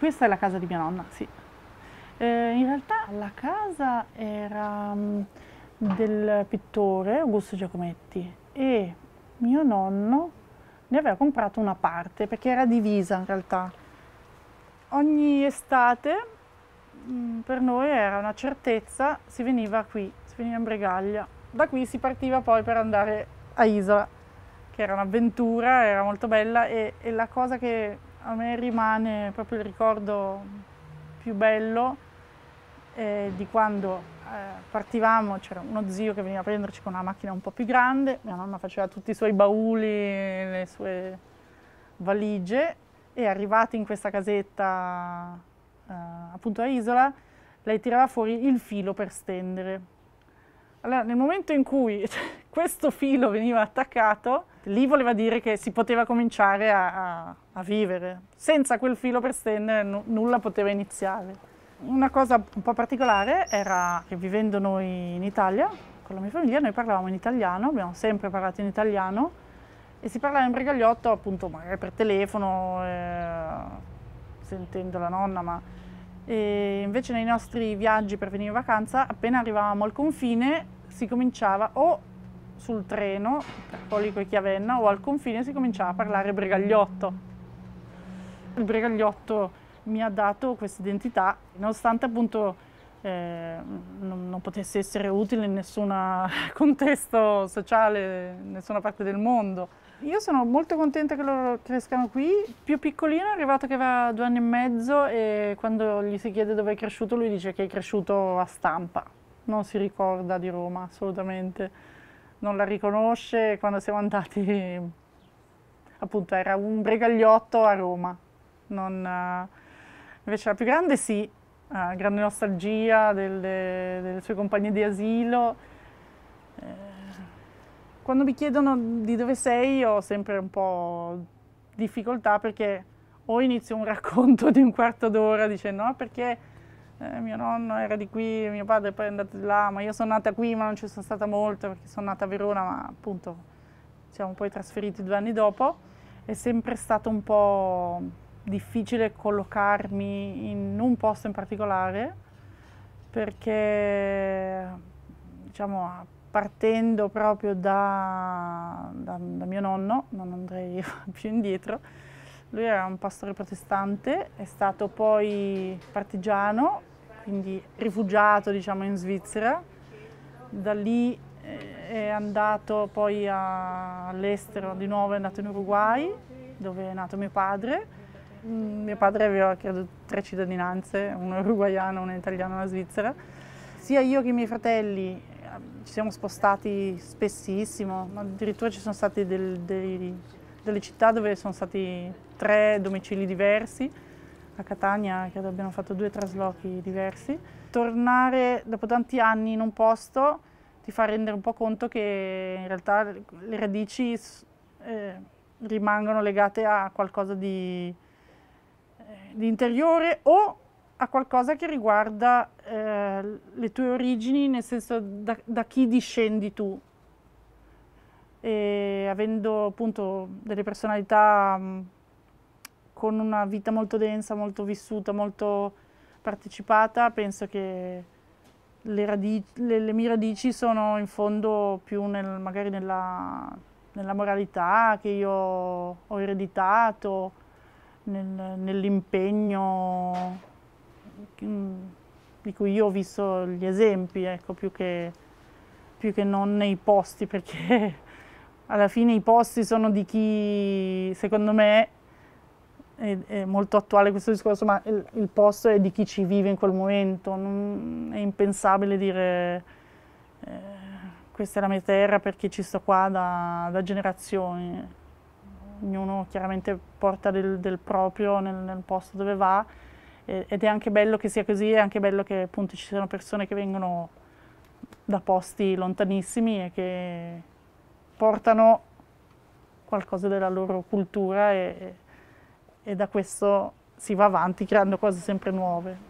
Questa è la casa di mia nonna, sì. Eh, in realtà la casa era mm, del pittore Augusto Giacometti e mio nonno ne aveva comprato una parte perché era divisa in realtà. Ogni estate mm, per noi era una certezza, si veniva qui, si veniva in Bregaglia. Da qui si partiva poi per andare a Isola, che era un'avventura, era molto bella e, e la cosa che a me rimane proprio il ricordo più bello eh, di quando eh, partivamo, c'era uno zio che veniva a prenderci con una macchina un po' più grande, mia mamma faceva tutti i suoi bauli, le sue valigie e arrivati in questa casetta eh, appunto a Isola, lei tirava fuori il filo per stendere. Allora, nel momento in cui questo filo veniva attaccato, lì voleva dire che si poteva cominciare a, a, a vivere. Senza quel filo per stendere nulla poteva iniziare. Una cosa un po' particolare era che vivendo noi in Italia, con la mia famiglia, noi parlavamo in italiano, abbiamo sempre parlato in italiano e si parlava in brigagliotto appunto magari per telefono, eh, sentendo la nonna, ma e invece nei nostri viaggi per venire in vacanza, appena arrivavamo al confine si cominciava o sul treno, tra Polico e Chiavenna, o al confine si cominciava a parlare bregagliotto. Il bregagliotto mi ha dato questa identità, nonostante appunto eh, non, non, potesse essere utile in nessun contesto sociale, in nessuna parte del mondo. Io sono molto contenta che loro crescano qui. Più piccolino è arrivato che aveva due anni e mezzo e quando gli si chiede dove è cresciuto lui dice che è cresciuto a stampa. Non si ricorda di Roma assolutamente non la riconosce quando siamo andati, appunto era un bregagliotto a Roma. Non, eh, invece la più grande sì, ah, grande nostalgia delle, delle, sue compagne di asilo. Eh, quando mi chiedono di dove sei ho sempre un po' difficoltà perché o inizio un racconto di un quarto d'ora dicendo no perché eh, mio nonno era di qui, mio padre poi è andato di là, ma io sono nata qui ma non ci sono stata molto perché sono nata a Verona, ma appunto siamo poi trasferiti due anni dopo, è sempre stato un po' difficile collocarmi in un posto in particolare perché diciamo partendo proprio da, da, da mio nonno, non andrei più indietro, lui era un pastore protestante, è stato poi partigiano quindi rifugiato diciamo, in Svizzera. Da lì eh, è andato poi all'estero, di nuovo è andato in Uruguay, dove è nato mio padre. Mm, mio padre aveva, credo, tre cittadinanze, una uruguaiano, una italiana e una svizzera. Sia io che i miei fratelli ehm, ci siamo spostati spessissimo, addirittura ci sono state delle città dove sono stati tre domicili diversi a Catania, credo abbiano fatto due traslochi diversi. Tornare dopo tanti anni in un posto ti fa rendere un po' conto che in realtà le radici eh, rimangono legate a qualcosa di, eh, di, interiore o a qualcosa che riguarda eh, le tue origini, nel senso da, da chi discendi tu. E avendo appunto delle personalità mh, con una vita molto densa, molto vissuta, molto partecipata, penso che le, radici, le, le mie radici sono in fondo più nel, magari nella, nella, moralità che io ho ereditato, nel, nell'impegno mm, di cui io ho visto gli esempi, ecco, più che, più che non nei posti, perché alla fine i posti sono di chi, secondo me, è, è molto attuale questo discorso, ma il, il, posto è di chi ci vive in quel momento, non, è impensabile dire eh, questa è la mia terra perché ci sto qua da, da generazioni, ognuno chiaramente porta del, del proprio nel, nel posto dove va ed è anche bello che sia così, è anche bello che appunto ci siano persone che vengono da posti lontanissimi e che portano qualcosa della loro cultura e, e da questo si va avanti creando cose sempre nuove.